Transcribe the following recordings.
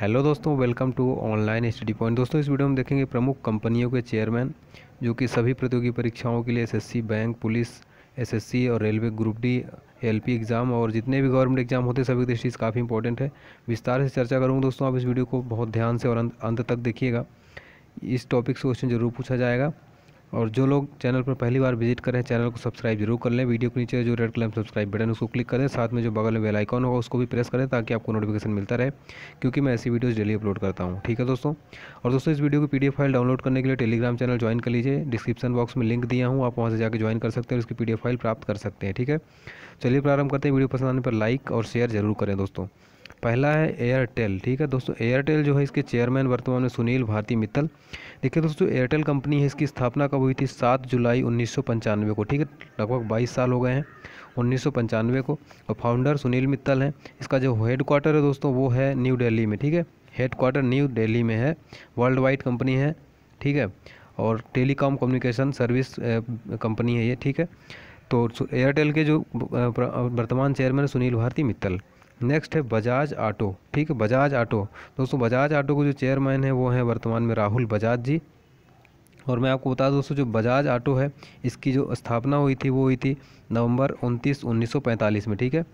Hello दोस्तों welcome to online study point दोस्तों इस वीडियो में देखेंगे प्रमुख कंपनियों के चेयरमैन जो कि सभी प्रतियोगी परीक्षाओं के लिए एसएससी बैंक पुलिस एसएससी और railway group D LP exam और जितने भी गवर्नमेंट एग्जाम होते हैं सभी दृष्टि काफ़ी इंपॉर्टेंट है विस्तार से चर्चा करूँगा दोस्तों आप इस वीडियो को बहुत ध्यान से और अंत तक देखिएगा इस टॉपिक से क्वेश्चन जरूर पूछा जाएगा और जो लोग चैनल पर पहली बार विजिट करें चैनल को सब्सक्राइब जरूर कर लें वीडियो के नीचे जो रेड कलर सब्सक्राइब बटन उसको क्लिक करें साथ में जो बगल में बेल आइकॉन होगा उसको भी प्रेस करें ताकि आपको नोटिफिकेशन मिलता रहे क्योंकि मैं ऐसी वीडियोज़ डेली अपलोड करता हूँ ठीक है दोस्तों और दोस्तों इस वीडियो की पी फाइल डाउनलोड करने के लिए टेलीग्राम चैनल ज्वाइन कर लीजिए डिस्क्रिप्शन बॉक्स में लिंक दिया हूँ आप वहाँ से जाकर ज्वाइन कर सकते हैं उसकी पी फाइल प्राप्त कर सकते हैं ठीक है चलिए प्रारंभ करते हैं वीडियो पसंद आने पर लाइक और शेयर जरूर करें दोस्तों पहला है एयरटेल ठीक है दोस्तों एयरटेल जो है इसके चेयरमैन वर्तमान में सुनील भारती मित्तल देखिए दोस्तों एयरटेल कंपनी है इसकी स्थापना कब हुई थी सात जुलाई उन्नीस को ठीक है लगभग बाईस साल हो गए हैं उन्नीस को और फाउंडर सुनील मित्तल हैं इसका जो हेड क्वार्टर है दोस्तों वो है न्यू दिल्ली में ठीक है हेड क्वार्टर न्यू दिल्ली में है वर्ल्ड वाइड कंपनी है ठीक है और टेलीकॉम कम्युनिकेशन सर्विस कंपनी है ये ठीक है तो एयरटेल के जो वर्तमान चेयरमैन सुनील भारती मित्तल नेक्स्ट है बजाज ऑटो ठीक है बजाज ऑटो दोस्तों बजाज ऑटो के जो चेयरमैन है वो है वर्तमान में राहुल बजाज जी और मैं आपको बता दूँ दोस्तों जो बजाज ऑटो है इसकी जो स्थापना हुई थी वो हुई थी नवंबर उनतीस 1945 में ठीक है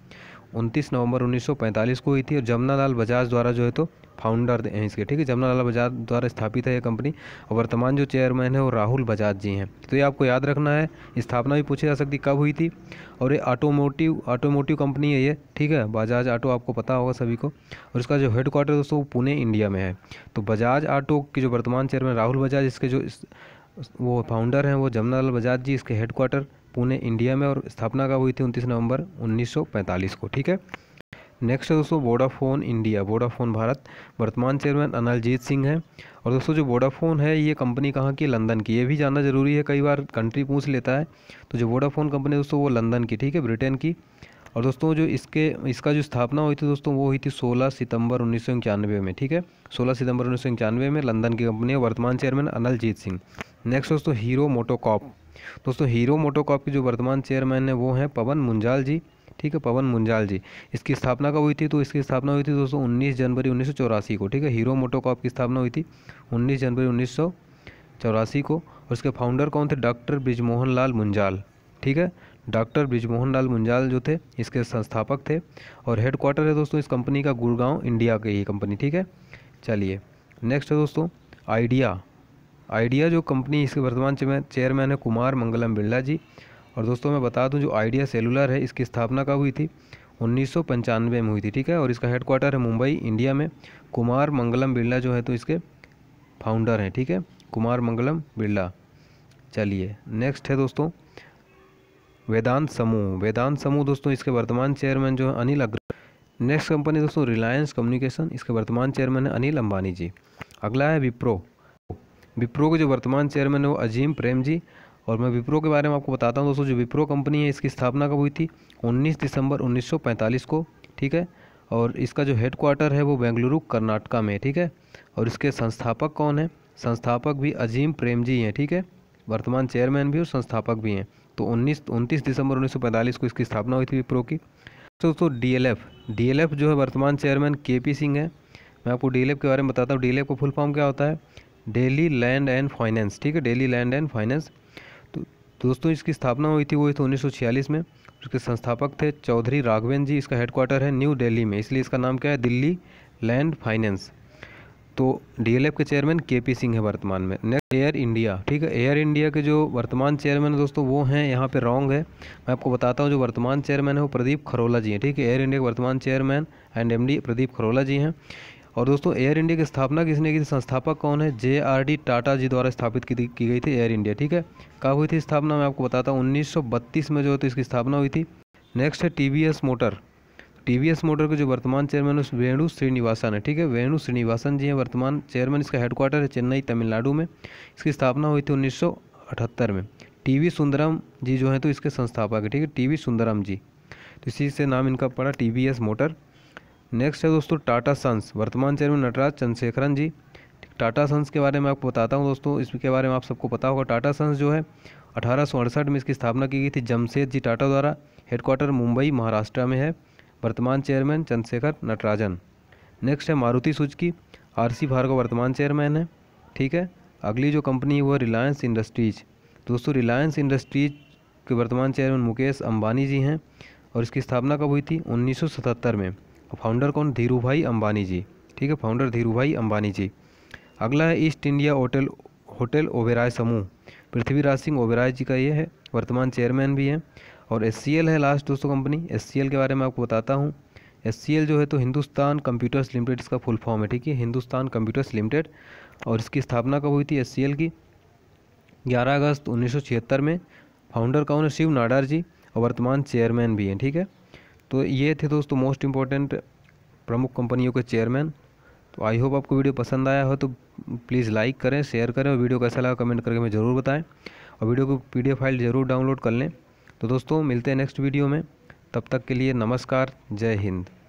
उनतीस नवंबर 1945 को हुई थी और लाल बजाज द्वारा जो है तो फाउंडर हैं इसके ठीक है लाल बजाज द्वारा स्थापित है ये कंपनी और वर्तमान जो चेयरमैन है वो राहुल बजाज जी हैं तो ये आपको याद रखना है स्थापना भी पूछी जा सकती कब हुई थी और ये ऑटोमोटिव ऑटोमोटिव कंपनी है ये ठीक है बजाज ऑटो आपको पता होगा सभी को और इसका जो हेड क्वार्टर दोस्तों वो पुणे इंडिया में है तो बजाज ऑटो की जो वर्तमान चेयरमैन राहुल बजाज इसके जो वो फाउंडर हैं वो लाल बजाज जी इसके हेड क्वार्टर पुणे इंडिया में और स्थापना कब हुई थी उनतीस नवंबर 1945 को ठीक है नेक्स्ट है दोस्तों वोडाफोन इंडिया वोडाफोन भारत वर्तमान चेयरमैन अनलजीत सिंह हैं और दोस्तों जो वोडाफोन है ये कंपनी कहाँ की लंदन की ये भी जानना जरूरी है कई बार कंट्री पूछ लेता है तो जो वोडाफोन कंपनी दोस्तों वो लंदन की ठीक है ब्रिटेन की और दोस्तों जो इसके इसका जो स्थापना हुई थी दोस्तों वो हुई थी 16 सितंबर उन्नीस में ठीक है 16 सितंबर उन्नीस में लंदन की कंपनी है वर्तमान चेयरमैन अनलजीत सिंह नेक्स्ट दोस्तों हीरो मोटोकॉप दोस्तों हीरो मोटोकॉप की जो वर्तमान चेयरमैन है वो हैं पवन मुंजाल जी ठीक है पवन मुंजाल जी इसकी स्थापना कब हुई थी तो इसकी स्थापना हुई थी दोस्तों उन्नीस जनवरी उन्नीस को ठीक है हीरो मोटोकॉप की स्थापना हुई थी उन्नीस जनवरी उन्नीस को और इसके फाउंडर कौन थे डॉक्टर ब्रिजमोहन लाल मुंजाल ठीक है डॉक्टर ब्रिजमोहन लाल मुंजाल जो थे इसके संस्थापक थे और हेडक्वार्टर है दोस्तों इस कंपनी का गुड़गांव इंडिया की ये कंपनी ठीक है चलिए नेक्स्ट है दोस्तों आइडिया आइडिया जो कंपनी इसके वर्तमान चेयरमैन है कुमार मंगलम बिरला जी और दोस्तों मैं बता दूं जो आइडिया सेलुलर है इसकी स्थापना कब हुई थी उन्नीस में हुई थी ठीक है और इसका हेडक्वार्टर है मुंबई इंडिया में कुमार मंगलम बिरला जो है तो इसके फाउंडर हैं ठीक है थीके? कुमार मंगलम बिरला चलिए नेक्स्ट है दोस्तों वेदांत समूह वेदांत समूह दोस्तों इसके वर्तमान चेयरमैन जो है अनिल अग्र नेक्स्ट कंपनी दोस्तों रिलायंस कम्युनिकेशन इसके वर्तमान चेयरमैन है अनिल अंबानी जी अगला है विप्रो विप्रो के जो वर्तमान चेयरमैन है वो अजीम प्रेम जी और मैं विप्रो के बारे में आपको बताता हूँ दोस्तों जो विप्रो कंपनी है इसकी स्थापना कब हुई थी 19 दिसंबर 1945 को ठीक है और इसका जो हेड क्वार्टर है वो बेंगलुरु कर्नाटका में ठीक है और इसके संस्थापक कौन है संस्थापक भी अजीम प्रेम जी हैं ठीक है वर्तमान चेयरमैन भी और संस्थापक भी हैं तो उन्नीस उनतीस दिसंबर उन्नीस को इसकी स्थापना हुई थी विप्रो की दोस्तों डी एल डीएलएफ जो है वर्तमान चेयरमैन के पी सिंह है मैं आपको डीएलएफ के बारे में बताता हूँ डीएलएफ का फुल फॉर्म क्या होता है डेली लैंड एंड फाइनेंस ठीक है डेली लैंड एंड फाइनेंस तो दोस्तों इसकी स्थापना हुई थी वो थी तो उन्नीस में उसके संस्थापक थे चौधरी राघवेंद्र जी इसका हेडक्वार्टर है न्यू दिल्ली में इसलिए इसका नाम क्या है दिल्ली लैंड फाइनेंस तो डीएलएफ के चेयरमैन के सिंह है वर्तमान में नेक्स्ट एयर इंडिया ठीक है एयर इंडिया के जो वर्तमान चेयरमैन दोस्तों वो हैं यहाँ पे रॉन्ग है मैं आपको बताता हूँ जो वर्तमान चेयरमैन है वो प्रदीप खरोला जी हैं ठीक है एयर इंडिया के वर्तमान chairman and MD Pradeep Kharola ji हैं और दोस्तों एयर इंडिया की स्थापना किसने की थी संस्थापक कौन है J R D Tata ji द्वारा स्थापित की, की गई थी एयर इंडिया ठीक है कब हुई थी स्थापना मैं आपको बताता हूँ उन्नीस में जो है तो इसकी स्थापना हुई थी नेक्स्ट है टी मोटर टी मोटर के जो वर्तमान चेयरमैन उस वेणु श्रीनिवासन है ठीक है वेणु श्रीनिवासन जी हैं वर्तमान चेयरमैन इसका हेडक्वार्टर है चेन्नई तमिलनाडु में इसकी स्थापना हुई थी उन्नीस में टीवी सुंदरम जी जो हैं तो इसके संस्थापक है ठीक है टीवी सुंदरम जी तो इसी से नाम इनका पड़ा टीवीएस मोटर नेक्स्ट है दोस्तों टाटा सन्स वर्तमान चेयरमैन नटराज चंद्रशेखरन जी टाटा सन्स के बारे में आपको बताता हूँ दोस्तों इसके बारे में आप सबको पता होगा टाटा सन्स जो है अठारह में इसकी स्थापना की गई थी जमशेद जी टाटा द्वारा हेडक्वार्टर मुंबई महाराष्ट्र में है वर्तमान चेयरमैन चंद्रशेखर नटराजन नेक्स्ट है मारुति की आर सी भार्गव वर्तमान चेयरमैन है ठीक है अगली जो कंपनी है वो रिलायंस इंडस्ट्रीज दोस्तों रिलायंस इंडस्ट्रीज के वर्तमान चेयरमैन मुकेश अंबानी जी हैं और इसकी स्थापना कब हुई थी 1977 में फाउंडर कौन धीरू भाई अम्बानी जी ठीक है फाउंडर धीरू भाई अम्बानी जी अगला है East India hotel hotel Oberoi समूह पृथ्वीराज सिंह ओबेराय जी का ये है वर्तमान चेयरमैन भी हैं और एस है लास्ट दोस्तों कंपनी एस के बारे में आपको बताता हूँ एस जो है तो हिंदुस्तान कंप्यूटर्स लिमिटेड इसका फुल फॉर्म है ठीक है हिंदुस्तान कंप्यूटर्स लिमिटेड और इसकी स्थापना कब हुई थी एस की 11 अगस्त 1976 में फाउंडर कौन है शिव नाडार जी और वर्तमान चेयरमैन भी हैं ठीक है तो ये थे दोस्तों मोस्ट इम्पॉर्टेंट प्रमुख कंपनियों के चेयरमैन तो आई होप आपको वीडियो पसंद आया हो तो प्लीज़ लाइक करें शेयर करें और वीडियो कैसा लगा कमेंट करके हमें ज़रूर बताएं और वीडियो को पी फाइल ज़रूर डाउनलोड कर लें तो दोस्तों मिलते हैं नेक्स्ट वीडियो में तब तक के लिए नमस्कार जय हिंद